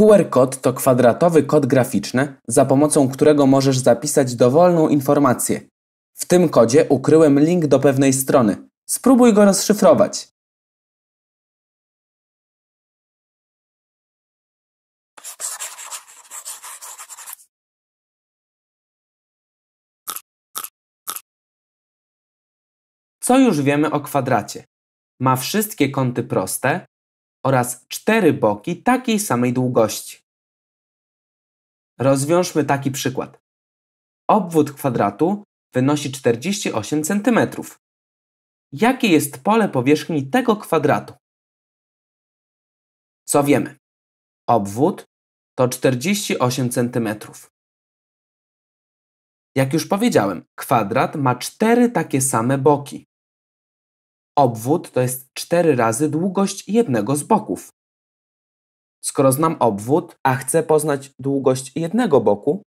QR kod to kwadratowy kod graficzny, za pomocą którego możesz zapisać dowolną informację. W tym kodzie ukryłem link do pewnej strony. Spróbuj go rozszyfrować. Co już wiemy o kwadracie? Ma wszystkie kąty proste, oraz cztery boki takiej samej długości. Rozwiążmy taki przykład. Obwód kwadratu wynosi 48 cm. Jakie jest pole powierzchni tego kwadratu? Co wiemy? Obwód to 48 cm. Jak już powiedziałem, kwadrat ma cztery takie same boki. Obwód to jest 4 razy długość jednego z boków. Skoro znam obwód, a chcę poznać długość jednego boku,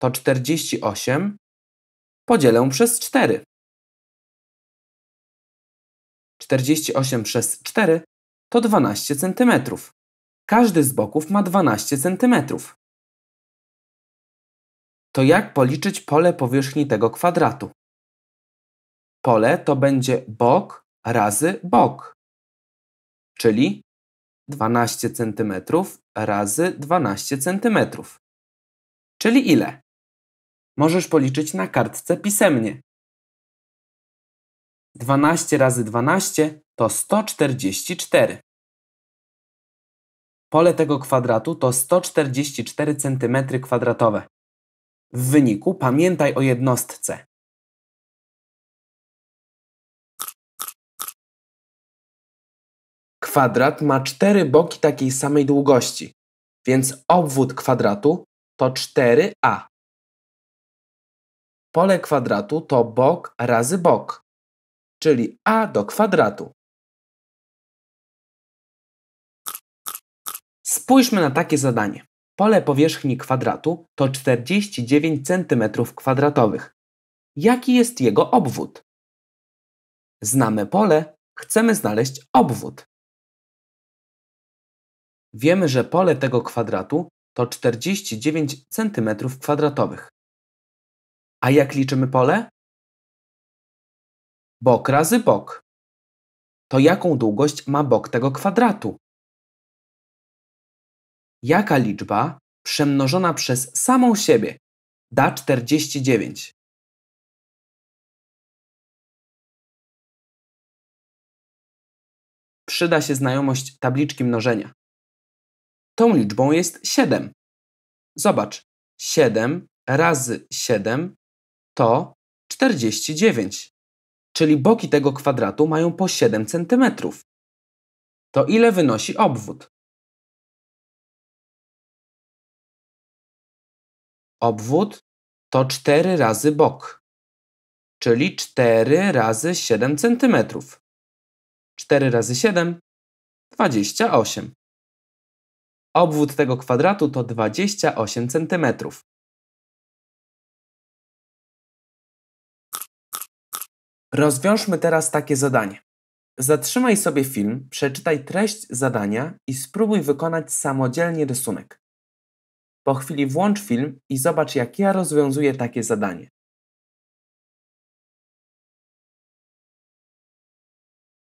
to 48 podzielę przez 4. 48 przez 4 to 12 cm. Każdy z boków ma 12 cm. To jak policzyć pole powierzchni tego kwadratu? pole to będzie bok razy bok, czyli 12 cm razy 12 cm. Czyli ile? Możesz policzyć na kartce pisemnie. 12 razy 12 to 144. Pole tego kwadratu to 144 cm kwadratowe. W wyniku pamiętaj o jednostce. kwadrat ma cztery boki takiej samej długości, więc obwód kwadratu to 4a. Pole kwadratu to bok razy bok, czyli a do kwadratu. Spójrzmy na takie zadanie. Pole powierzchni kwadratu to 49 cm2. Jaki jest jego obwód? Znamy pole, chcemy znaleźć obwód. Wiemy, że pole tego kwadratu to 49 cm2. A jak liczymy pole? Bok razy bok. To jaką długość ma bok tego kwadratu? Jaka liczba przemnożona przez samą siebie da 49? Przyda się znajomość tabliczki mnożenia. Tą liczbą jest 7. Zobacz, 7 razy 7 to 49, czyli boki tego kwadratu mają po 7 cm. To ile wynosi obwód? Obwód to 4 razy bok, czyli 4 razy 7 cm. 4 razy 7 28. Obwód tego kwadratu to 28 cm. Rozwiążmy teraz takie zadanie. Zatrzymaj sobie film, przeczytaj treść zadania i spróbuj wykonać samodzielnie rysunek. Po chwili włącz film i zobacz, jak ja rozwiązuję takie zadanie.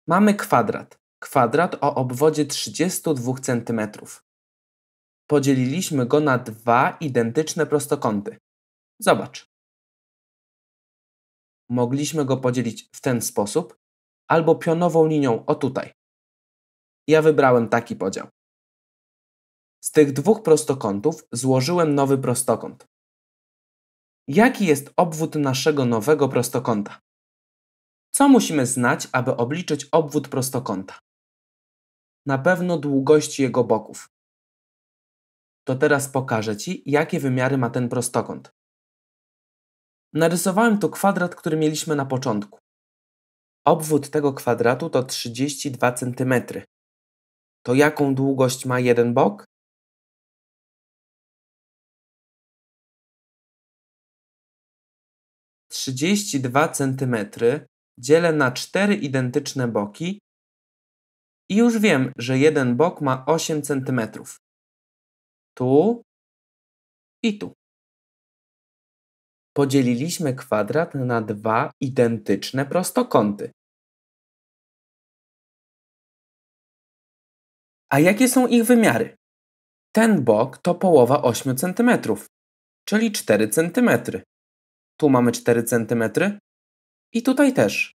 Mamy kwadrat. Kwadrat o obwodzie 32 cm. Podzieliliśmy go na dwa identyczne prostokąty. Zobacz. Mogliśmy go podzielić w ten sposób albo pionową linią o tutaj. Ja wybrałem taki podział. Z tych dwóch prostokątów złożyłem nowy prostokąt. Jaki jest obwód naszego nowego prostokąta? Co musimy znać, aby obliczyć obwód prostokąta? Na pewno długość jego boków to teraz pokażę Ci, jakie wymiary ma ten prostokąt. Narysowałem tu kwadrat, który mieliśmy na początku. Obwód tego kwadratu to 32 cm. To jaką długość ma jeden bok? Trzydzieści dwa centymetry dzielę na cztery identyczne boki i już wiem, że jeden bok ma 8 centymetrów tu i tu. Podzieliliśmy kwadrat na dwa identyczne prostokąty. A jakie są ich wymiary? Ten bok to połowa 8 cm, czyli 4 cm. Tu mamy 4 cm i tutaj też.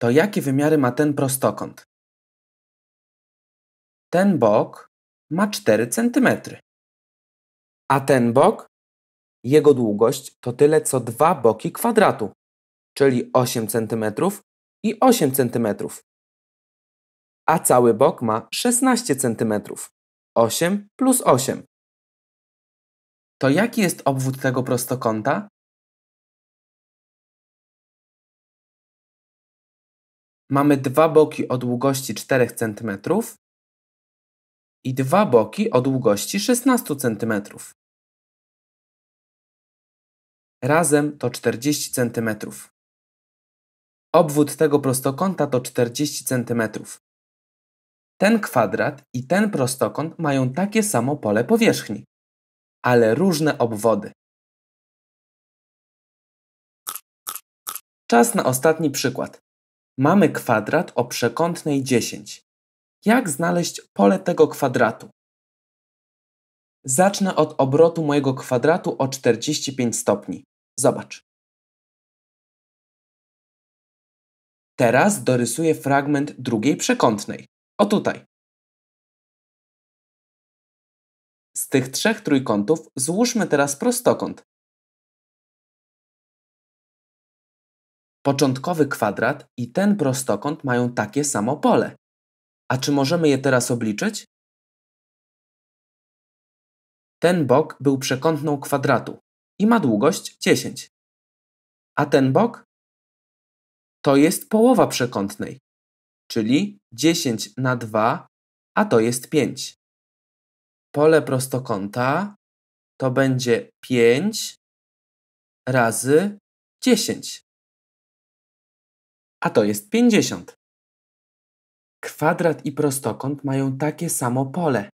To jakie wymiary ma ten prostokąt? Ten bok ma 4 cm. A ten bok? Jego długość to tyle co dwa boki kwadratu, czyli 8 cm i 8 cm. A cały bok ma 16 cm. 8 plus 8. To jaki jest obwód tego prostokąta? Mamy dwa boki o długości 4 cm i dwa boki o długości 16 cm. Razem to 40 cm. Obwód tego prostokąta to 40 cm. Ten kwadrat i ten prostokąt mają takie samo pole powierzchni, ale różne obwody. Czas na ostatni przykład. Mamy kwadrat o przekątnej 10 jak znaleźć pole tego kwadratu. Zacznę od obrotu mojego kwadratu o 45 stopni. Zobacz. Teraz dorysuję fragment drugiej przekątnej. O tutaj. Z tych trzech trójkątów złóżmy teraz prostokąt. Początkowy kwadrat i ten prostokąt mają takie samo pole. A czy możemy je teraz obliczyć? Ten bok był przekątną kwadratu i ma długość 10. A ten bok? To jest połowa przekątnej, czyli 10 na 2, a to jest 5. Pole prostokąta to będzie 5 razy 10. A to jest 50 kwadrat i prostokąt mają takie samo pole,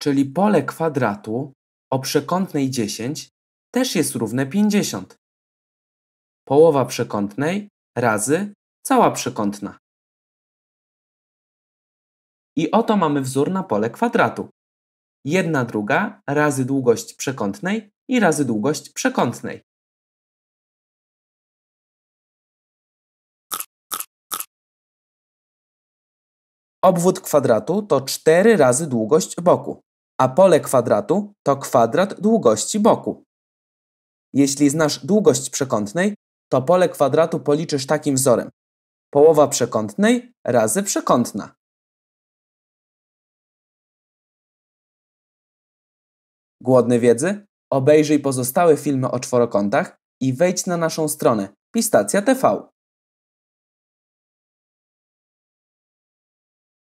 czyli pole kwadratu o przekątnej 10 też jest równe 50. Połowa przekątnej razy cała przekątna. I oto mamy wzór na pole kwadratu. Jedna druga razy długość przekątnej i razy długość przekątnej. Obwód kwadratu to 4 razy długość boku, a pole kwadratu to kwadrat długości boku. Jeśli znasz długość przekątnej, to pole kwadratu policzysz takim wzorem. Połowa przekątnej razy przekątna. Głodny wiedzy? Obejrzyj pozostałe filmy o czworokątach i wejdź na naszą stronę pistacja.tv.